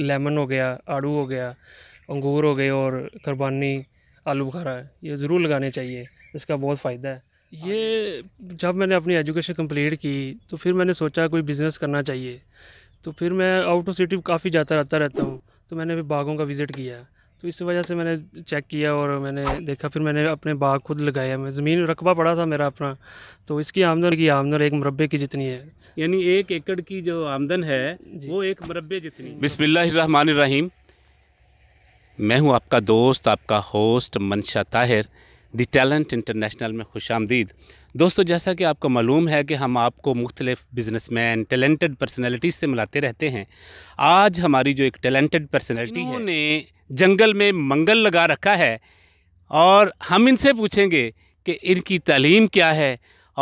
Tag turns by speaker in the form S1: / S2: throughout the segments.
S1: Lemon हो गया आड़ू हो गया अंगूर हो गए और कुरबानी आलू बुखारा ये ज़रूर लगाने चाहिए इसका बहुत फ़ायदा है ये जब मैंने अपनी एजुकेशन कंप्लीट की तो फिर मैंने सोचा कोई बिज़नेस करना चाहिए तो फिर मैं आउट ऑफ सिटी काफ़ी जाता रहता रहता हूँ तो मैंने भी बागों का विज़िट किया तो इस वजह से मैंने चेक किया और मैंने देखा फिर मैंने अपने बाग खुद लगाया मैं ज़मीन रकबा पड़ा था मेरा अपना तो इसकी आमदन की आमदन एक मरबे की
S2: जितनी है यानी एक एकड़ की जो आमदन है वो एक मरबे जितनी बिसमीम मैं हूँ आपका दोस्त आपका होस्ट मनशा ताहिर दी टैलेंट इंटरनेशनल में खुश आमदीद दोस्तों जैसा कि आपको मालूम है कि हम आपको मुख्तलिफ बिजनेसमैन टैलेंटेड पर्सनैलिटीज़ से मिलाते रहते हैं आज हमारी जो एक टैलेंटेड पर्सनैलिटी है उन्होंने जंगल में मंगल लगा रखा है और हम इनसे पूछेंगे कि इनकी तालीम क्या है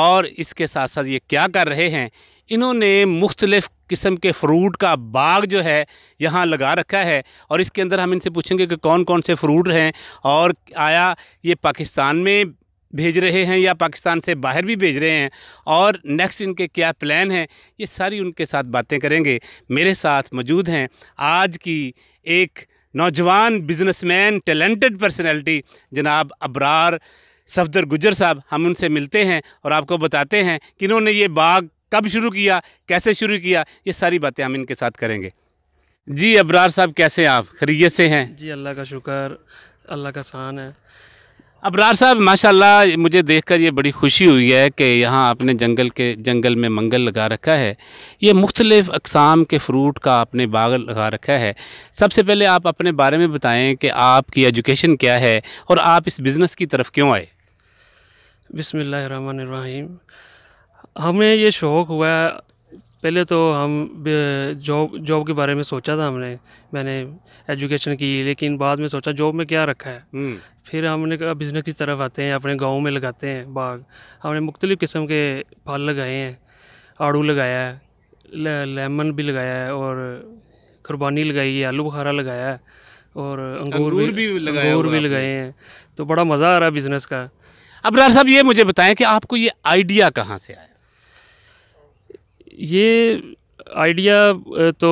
S2: और इसके साथ साथ ये क्या कर रहे हैं इन्होंने मुख्तलिफ़ किस्म के फ्रूट का बाग जो है यहाँ लगा रखा है और इसके अंदर हम इनसे पूछेंगे कि कौन कौन से फ्रूट हैं और आया ये पाकिस्तान में भेज रहे हैं या पाकिस्तान से बाहर भी भेज रहे हैं और नेक्स्ट इनके क्या प्लान हैं ये सारी उनके साथ बातें करेंगे मेरे साथ मौजूद हैं आज की एक नौजवान बिजनेसमैन टैलेंटेड पर्सनैलिटी जनाब अबरार सफदर गुजर साहब हम उनसे मिलते हैं और आपको बताते हैं कि इन्होंने ये बाग कब शुरू किया कैसे शुरू किया ये सारी बातें हम इनके साथ करेंगे जी अबरार साहब कैसे हैं आप खरीत से हैं
S1: जी अल्लाह का शुक्र अल्लाह का शान है
S2: अबरार साहब माशाल्लाह मुझे देखकर ये बड़ी खुशी हुई है कि यहाँ आपने जंगल के जंगल में मंगल लगा रखा है ये मुख्तलिफ़ अकसाम के फ्रूट का आपने बाग लगा रखा है सबसे पहले आप अपने बारे में बताएं कि आपकी एजुकेशन क्या है और आप इस बिज़नेस की तरफ क्यों आए
S1: बिसमीम हमें ये शौक़ हुआ पहले तो हम जॉब जॉब के बारे में सोचा था हमने मैंने एजुकेशन की लेकिन बाद में सोचा जॉब में क्या रखा है हम्म। फिर हमने कहा बिज़नेस की तरफ आते हैं अपने गांव में लगाते हैं बाग हमने मुख्तलिफ़ किस्म के फल लगाए हैं आड़ू लगाया है ले, लेमन भी लगाया है और कुरबानी लगाई है आलू बुखारा लगाया है और अंगूर, अंगूर भी, भी लगाया अंगूर भी लगाए हैं तो बड़ा मज़ा आ रहा है बिज़नेस का
S2: अब राज साहब ये मुझे बताएं कि आपको ये आइडिया कहाँ से आया
S1: ये आइडिया तो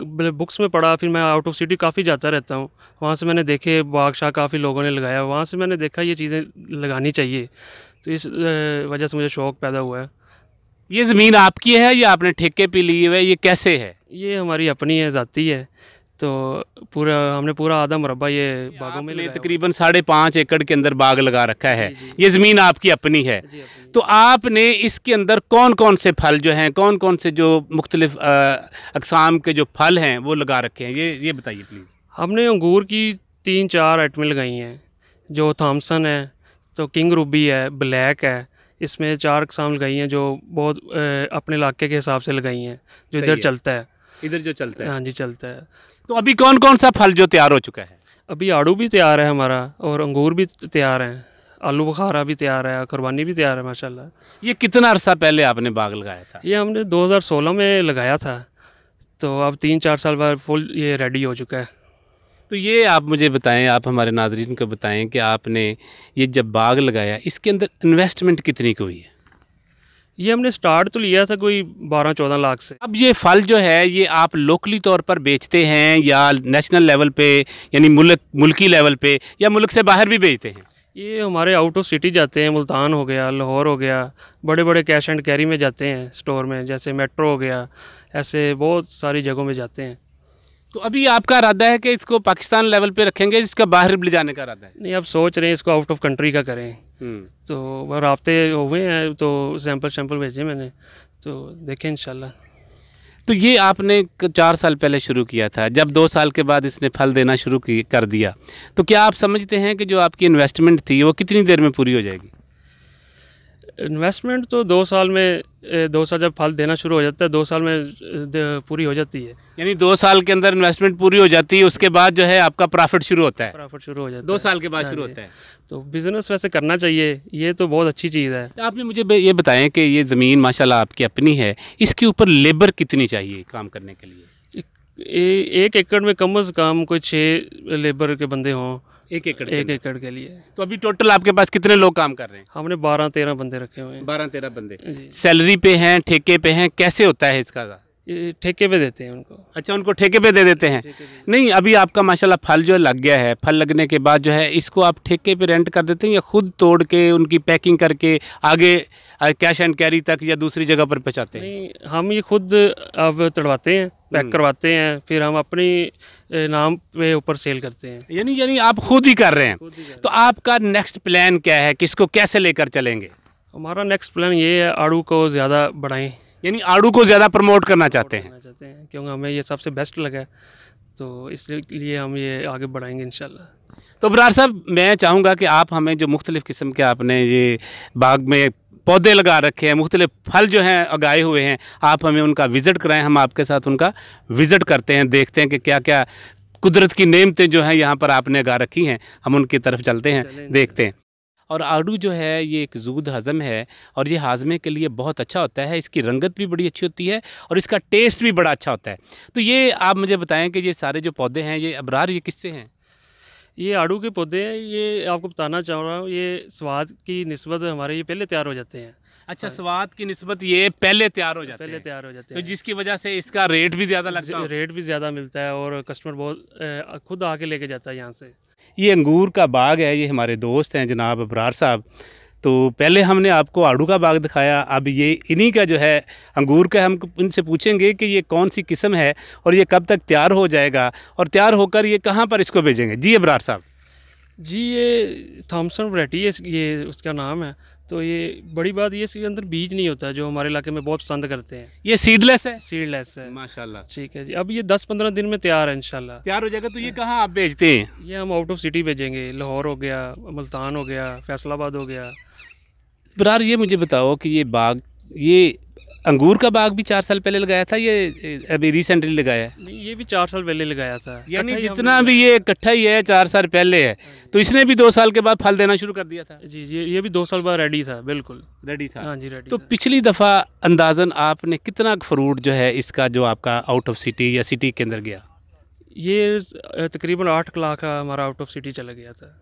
S1: मैंने बुक्स में पढ़ा फिर मैं आउट ऑफ सिटी काफ़ी जाता रहता हूँ वहाँ से मैंने देखे बादशाह काफ़ी लोगों ने लगाया वहाँ से मैंने देखा ये चीज़ें लगानी चाहिए तो इस वजह से मुझे शौक़ पैदा हुआ है ये ज़मीन आपकी है या आपने ठेके पे ली हुई है ये कैसे है ये हमारी अपनी है ज़ाती है तो
S2: पूरा हमने पूरा आधा मुरबा ये बागों में तकरीबन साढ़े पाँच एकड़ के अंदर बाग लगा रखा है ये ज़मीन आपकी अपनी है तो आपने इसके अंदर कौन कौन से फल जो हैं कौन कौन से जो मुख्तलिफ अकसाम के जो फल हैं वो लगा रखे हैं ये ये बताइए प्लीज़
S1: हमने अंगूर की तीन चार आइटमें लगाई हैं जो थॉम्सन है तो किंग रूबी है ब्लैक है इसमें चार अकसाम लगाई हैं जो बहुत अपने इलाके के हिसाब से लगाई हैं जो इधर चलता है
S2: इधर जो चलता है हाँ
S1: जी चलता है तो अभी
S2: कौन कौन सा फल जो तैयार हो चुका है
S1: अभी आड़ू भी तैयार है हमारा और अंगूर भी तैयार हैं आलू बुखारा भी तैयार है कुरबानी भी तैयार है माशाल्लाह
S2: ये कितना अरसा पहले आपने बाग लगाया
S1: था ये हमने 2016 में लगाया था तो अब तीन चार साल बाद फुल ये रेडी हो चुका है
S2: तो ये आप मुझे बताएं आप हमारे नाजरन को बताएं कि आपने ये जब बाग लगाया इसके अंदर इन्वेस्टमेंट कितनी की हुई है ये हमने स्टार्ट तो लिया था कोई बारह चौदह लाख से अब ये फल जो है ये आप लोकली तौर पर बेचते हैं या नेशनल लेवल पे यानी मुल्क मुल्की लेवल पे या मुल्क से बाहर भी बेचते हैं
S1: ये हमारे आउट ऑफ सिटी जाते हैं मुल्तान हो गया लाहौर हो गया बड़े बड़े कैश एंड कैरी में जाते हैं स्टोर में जैसे मेट्रो हो गया ऐसे बहुत सारी जगहों में जाते हैं
S2: तो अभी आपका इरादा है कि इसको पाकिस्तान लेवल पे रखेंगे इसका बाहर ले जाने का इरादा है नहीं आप सोच रहे हैं इसको आउट ऑफ कंट्री का करें हम्म।
S1: तो वह रबते हुए हैं तो सैम्पल शैम्पल भेजे मैंने तो देखें इन
S2: तो ये आपने चार साल पहले शुरू किया था जब दो साल के बाद इसने फल देना शुरू कर दिया तो क्या आप समझते हैं कि जो आपकी इन्वेस्टमेंट थी वो कितनी देर में पूरी हो जाएगी
S1: इन्वेस्टमेंट तो दो साल में दो साल जब
S2: फल देना शुरू हो जाता है दो साल में पूरी हो जाती है यानी दो साल के अंदर इन्वेस्टमेंट पूरी हो जाती है उसके बाद जो है आपका प्रॉफिट शुरू होता है प्रॉफिट
S1: शुरू हो जाता है दो साल के बाद हाँ शुरू होता है तो बिज़नेस वैसे करना चाहिए ये तो बहुत अच्छी चीज़ है
S2: तो आपने मुझे ये बताएं कि ये ज़मीन माशाला आपकी अपनी है इसके ऊपर लेबर कितनी चाहिए काम करने के लिए
S1: एक एकड़ में कम अज़ कम कोई छः लेबर के बंदे हों एक एकड़ एक एकड़ के लिए तो अभी टोटल आपके
S2: पास कितने लोग काम कर रहे हैं हमने बारह तेरह बंदे रखे हुए हैं बारह तेरह बंदे सैलरी पे हैं ठेके पे हैं कैसे होता है इसका ठेके पे देते हैं उनको अच्छा उनको ठेके पे दे देते हैं नहीं अभी आपका माशाल्लाह फल जो है लग गया है फल लगने के बाद जो है इसको आप ठेके पे रेंट कर देते हैं या खुद तोड़ के उनकी पैकिंग करके आगे कैश एंड कैरी तक या दूसरी जगह पर पहुँचाते
S1: हैं हम ये खुद अब तड़वाते हैं पैक हम्म। करवाते हैं फिर हम अपने
S2: नाम पे ऊपर सेल करते हैं यानी यानी आप खुद ही कर रहे हैं तो आपका नेक्स्ट प्लान क्या है किसको कैसे लेकर चलेंगे
S1: हमारा नेक्स्ट प्लान ये है आड़ू को ज़्यादा बढ़ाएं
S2: यानी आड़ू को ज़्यादा प्रमोट करना चाहते हैं चाहते
S1: हैं क्योंकि हमें ये सबसे बेस्ट लगा तो इसलिए हम ये आगे बढ़ाएंगे इन
S2: तो बरार साहब मैं चाहूँगा कि आप हमें जो मुख्तलिफ़ किस्म के आपने ये बाग में पौधे लगा रखे हैं मुख्तलिफ फल जो हैं उगाए हुए हैं आप हमें उनका विज़िट कराएं हम आपके साथ उनका विज़िट करते हैं देखते हैं कि क्या क्या कुदरत की नेमतें जो हैं यहाँ पर आपने गा रखी हैं हम उनकी तरफ चलते हैं देखते हैं और आड़ू जो है ये एक जूद हज़म है और ये हाजमे के लिए बहुत अच्छा होता है इसकी रंगत भी बड़ी अच्छी होती है और इसका टेस्ट भी बड़ा अच्छा होता है तो ये आप मुझे बताएं कि ये सारे जो पौधे हैं ये अबरार ये किससे हैं ये आड़ू के पौधे हैं ये आपको बताना चाह रहा हूँ ये
S1: स्वाद की नस्बत हमारे ये पहले तैयार हो जाते हैं
S2: अच्छा हाँ। स्वाद की नस्बत ये
S1: पहले तैयार हो जाते पहले हैं
S2: तैयार हो जाते तो हैं तो
S1: जिसकी वजह से इसका रेट भी ज़्यादा लगता है रेट भी ज़्यादा मिलता है और कस्टमर बहुत खुद आके लेके जाता है यहाँ से
S2: ये अंगूर का बाग है ये हमारे दोस्त हैं जनाब अबरार साहब तो पहले हमने आपको आड़ू का बाग दिखाया अब ये इन्हीं का जो है अंगूर का हम इनसे पूछेंगे कि ये कौन सी किस्म है और ये कब तक तैयार हो जाएगा और तैयार होकर ये कहाँ पर इसको भेजेंगे जी अबरार साहब
S1: जी ये थॉमसन वरायटी है ये उसका नाम है तो ये बड़ी बात ये इसके अंदर बीज नहीं होता जो हमारे इलाके में बहुत पसंद करते हैं ये सीडलेस है सीडलेस है माशाल्लाह ठीक है जी अब ये 10-15 दिन में तैयार है इंशाल्लाह तैयार हो जाएगा तो ये कहाँ आप
S2: भेजते हैं
S1: ये हम आउट ऑफ सिटी भेजेंगे लाहौर हो गया मुल्तान हो गया फैसलाबाद हो गया
S2: बरार ये मुझे बताओ कि ये बाग ये अंगूर का बाग भी चार साल पहले लगाया था ये अभी रिसेंटली लगाया है
S1: ये भी चार साल पहले लगाया था यानी जितना भी
S2: ये इकट्ठा ही है चार साल पहले है तो हाँ इसने भी दो साल के बाद फल देना शुरू कर
S1: दिया था जी ये ये भी दो साल बाद रेडी था बिल्कुल रेडी था हाँ जी रेडी
S2: तो पिछली दफ़ा अंदाजन आपने कितना फ्रूट जो है इसका जो आपका आउट ऑफ सिटी या सिटी के अंदर गया
S1: ये तकरीबन आठ लाख का हमारा आउट ऑफ सिटी चला गया था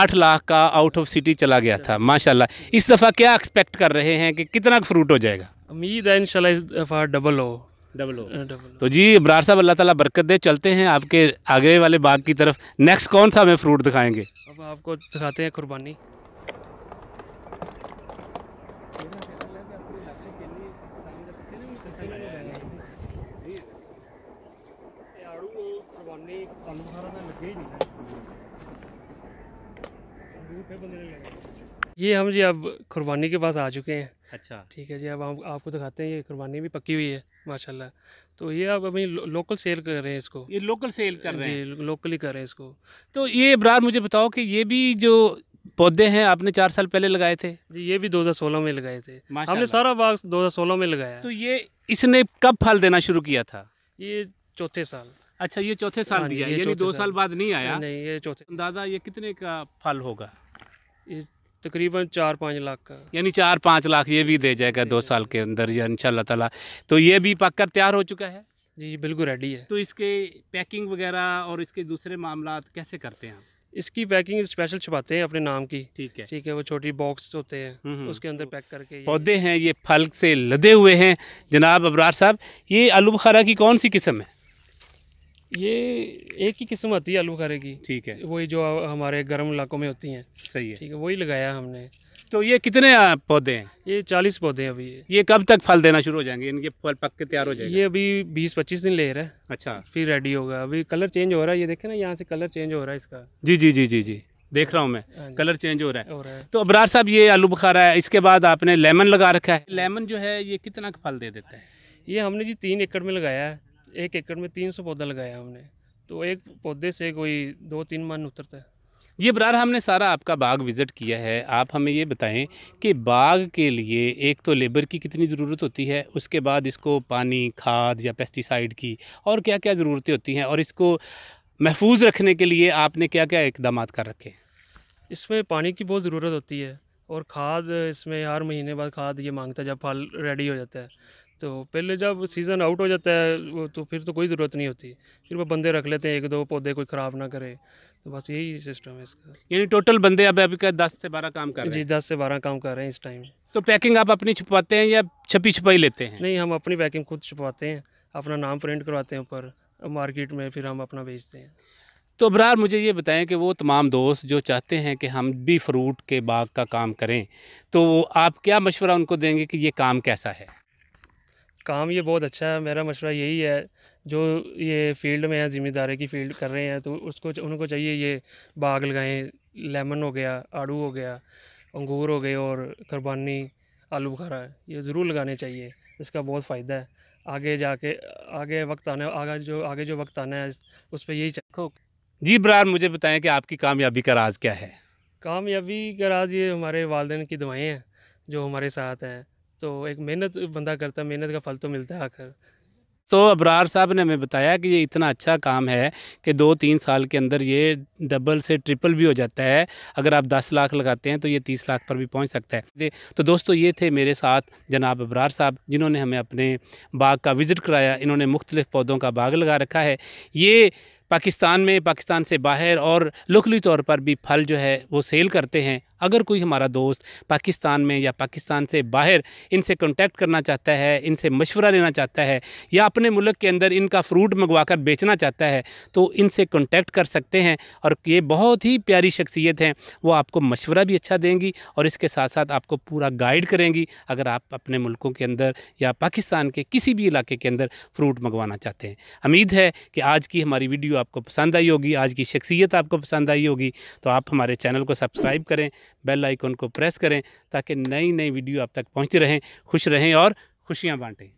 S2: आठ लाख का आउट ऑफ सिटी चला गया था माशाल्लाह इस दफ़ा क्या एक्सपेक्ट कर रहे हैं कि कितना फ्रूट हो जाएगा
S1: उम्मीद है इनशाला इस दफ़ा डबल हो डबल हो डबल हाँ,
S2: तो जी इमरान साहब अल्लाह ताला बरकत दे चलते हैं आपके आगे वाले बाग की तरफ नेक्स्ट कौन सा हमें फ्रूट दिखाएंगे
S1: अब आपको दिखाते हैं कुर्बानी ये हम जी अब कुर्बानी के पास आ चुके हैं अच्छा ठीक है जी अब हम आपको दिखाते हैं ये कुर्बानी भी पकी हुई है माशाल्लाह तो ये अब अभी लो, लोकल सेल कर रहे हैं इसको ये लोकल सेल कर रहे हैं जी लोकली कर रहे हैं इसको
S2: तो ये इब्रार मुझे बताओ कि ये भी जो पौधे हैं आपने चार साल पहले लगाए थे
S1: जी ये भी 2016 में लगाए थे हमने सारा बाग 2016 में लगाया तो
S2: ये इसने कब फल देना शुरू किया था ये चौथे साल अच्छा ये चौथे साल हाँ, दिया ये दो साल बाद नहीं आया नहीं ये चौथे दादा ये कितने का फल होगा ये तकरीबन
S1: चार पाँच लाख का
S2: यानी चार पाँच लाख ये भी दे जाएगा दो साल के अंदर या इनशाला तला तो ये भी पककर तैयार हो चुका है जी जी बिल्कुल रेडी है तो इसके पैकिंग वगैरह और इसके दूसरे मामला कैसे करते हैं
S1: इसकी पैकिंग स्पेशल छुपाते हैं अपने नाम की ठीक है ठीक है वो छोटी बॉक्स होते हैं हम्म, हम्म। उसके अंदर पैक करके
S2: पौधे हैं ये फल से लदे हुए हैं जनाब अबरार साहब ये आलू बखारा की कौन सी किस्म है
S1: ये एक ही किस्म आती है आलू बुखारे की ठीक है वही जो हमारे गर्म इलाकों में होती हैं सही है ठीक है वही लगाया हमने
S2: तो ये कितने पौधे हैं ये चालीस पौधे हैं अभी ये कब तक फल देना शुरू हो जाएंगे इनके फल पक के तैयार हो जाएंगे ये अभी बीस पच्चीस दिन ले रहा है अच्छा फिर रेडी होगा अभी कलर चेंज हो रहा है ये देखे ना यहाँ से कलर चेंज हो रहा है इसका जी जी जी जी जी देख रहा हूँ मैं कलर हाँ चेंज हो रहा है, हो रहा है। तो अबरार साहब ये आलू बुखारा है इसके बाद आपने लेमन लगा रखा है लेमन जो है ये कितना फल दे
S1: देता है ये हमने जी तीन एकड़ में लगाया है एक एकड़ में तीन सौ पौधा लगाया हमने तो एक पौधे से कोई दो तीन मन उतरता है
S2: ये बरार हमने सारा आपका बाग विज़िट किया है आप हमें ये बताएं कि बाग के लिए एक तो लेबर की कितनी ज़रूरत होती है उसके बाद इसको पानी खाद या पेस्टिसाइड की और क्या क्या ज़रूरतें होती हैं और इसको महफूज रखने के लिए आपने क्या क्या इकदाम कर रखे हैं
S1: इसमें पानी की बहुत ज़रूरत होती है और खाद इसमें हर महीने बाद खाद ये मांगता है जब फल रेडी हो जाता है तो पहले जब सीज़न आउट हो जाता है वो तो फिर तो कोई ज़रूरत नहीं होती फिर वो बंदे रख लेते हैं एक दो पौधे कोई ख़राब ना करे तो बस यही सिस्टम है इसका
S2: यानी टोटल बंदे अब अभी का दस से बारह
S1: काम कर रहे हैं जी दस से बारह काम कर रहे हैं इस टाइम
S2: तो पैकिंग आप अपनी छुपाते हैं या छपी छुपाई लेते हैं नहीं
S1: हम अपनी पैकिंग खुद छुपाते हैं अपना नाम प्रिंट करवाते हैं ऊपर मार्केट में फिर हम अपना बेचते हैं
S2: तो अबरार मुझे ये बताएं कि वो तमाम दोस्त जो चाहते हैं कि हम भी फ्रूट के बाग का काम करें तो आप क्या मशवरा उनको देंगे कि ये काम कैसा है
S1: काम ये बहुत अच्छा है मेरा मशवरा यही है जो ये फील्ड में है ज़िम्मेदारी की फील्ड कर रहे हैं तो उसको उनको चाहिए ये बाग लगाएं लेमन हो गया आड़ू हो गया अंगूर हो गए और कुरबानी आलू बुखारा ये ज़रूर लगाने चाहिए इसका बहुत फ़ायदा है आगे जाके आगे वक्त आने आगे जो आगे जो वक्त आना है उस पर यही
S2: चखो जी बरार मुझे बताएं कि आपकी कामयाबी का राज क्या है
S1: कामयाबी का राज ये हमारे वालदेन की दवाएँ हैं जो हमारे साथ हैं तो एक मेहनत बंदा करता है मेहनत का फल तो मिलता है आखिर
S2: तो अबरार साहब ने हमें बताया कि ये इतना अच्छा काम है कि दो तीन साल के अंदर ये डबल से ट्रिपल भी हो जाता है अगर आप दस लाख लगाते हैं तो ये तीस लाख पर भी पहुंच सकता है तो दोस्तों ये थे मेरे साथ जनाब अबरार साहब जिन्होंने हमें अपने बाग का विज़िट कराया इन्होंने मुख्तलिफ़ पौधों का बाग लगा रखा है ये पाकिस्तान में पाकिस्तान से बाहर और लोकली तौर पर भी फल जो है वो सेल करते हैं अगर कोई हमारा दोस्त पाकिस्तान में या पाकिस्तान से बाहर इनसे कॉन्टैक्ट करना चाहता है इनसे मशवरा लेना चाहता है या अपने मुल्क के अंदर इनका फ्रूट मंगवा कर बेचना चाहता है तो इनसे कॉन्टैक्ट कर सकते हैं और ये बहुत ही प्यारी शख्सियत हैं वो आपको मशवरा भी अच्छा देंगी और इसके साथ साथ आपको पूरा गाइड करेंगी अगर आप अपने मुल्कों के अंदर या पाकिस्तान के किसी भी इलाके के अंदर फ्रूट मंगवाना चाहते हैं उम्मीद है कि आज की हमारी वीडियो आपको पसंद आई होगी आज की शख्सियत आपको पसंद आई होगी तो आप हमारे चैनल को सब्सक्राइब करें बेल आइकॉन को प्रेस करें ताकि नई नई वीडियो आप तक पहुँचती रहें खुश रहें और खुशियाँ बाँटें